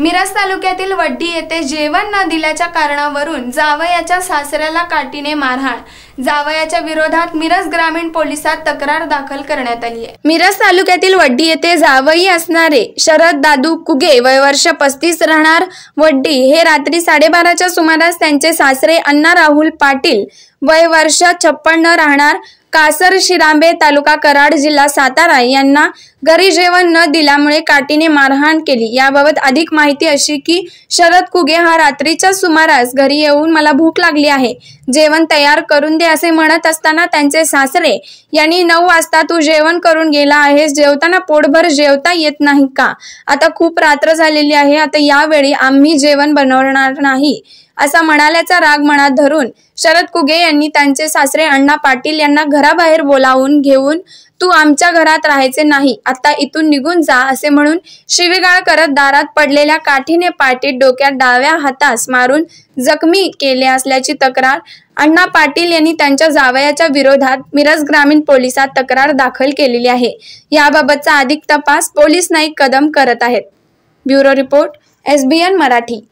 मिरज तालुक्यातील वड्डी येथे जेवण न दिल्याच्या कारणावरून जावयाच्या सासऱ्याला काठीने मारहाण जावयाच्या विरोधात मिरज ग्रामीण पोलिसात तक्रार दाखल करण्यात आली आहे मिरज तालुक्यातील वड्डी येथे जावई असणारे शरद दादू कुगे वय वर्ष पस्तीस राहणार वड्डी हे रात्री साडेबाराच्या सुमारास त्यांचे सासरे अण्णा राहुल पाटील वय वर्ष छप्पन्न राहणार कासर शिरांबे तालुका कराड जिल्हा सातारा यांना घरी जेवण न दिल्यामुळे काटीने मारहाण केली याबाबत अधिक माहिती अशी की शरद कुगे हा रात्रीच्या सुमारास घरी येऊन मला भूक लागली आहे जेवण तयार करून दे असे म्हणत असताना त्यांचे सासरे यांनी नऊ वाजता तू जेवण करून गेला आहेस जेवताना पोटभर जेवता येत नाही का आता खूप रात्र झालेली आहे आता यावेळी आम्ही जेवण बनवणार नाही असा म्हणाल्याचा राग मनात धरून शरद कुगे यांनी त्यांचे सासरे अण्णा पाटील यांना घराबाहेर बोलावून घेऊन तू आमच्या घरात राहायचे नाही आता इथून निघून जा असे म्हणून शिवीगाळ करत दारात पडलेल्या काठीने पाटील डोक्यात डाव्या हातास मारून जखमी केले असल्याची तक्रार अण्णा पाटील यांनी त्यांच्या जावयाच्या विरोधात मिरज ग्रामीण पोलिसात तक्रार दाखल केलेली आहे याबाबतचा अधिक तपास पोलीस नाईक कदम करत आहेत ब्युरो रिपोर्ट एसबीएन मराठी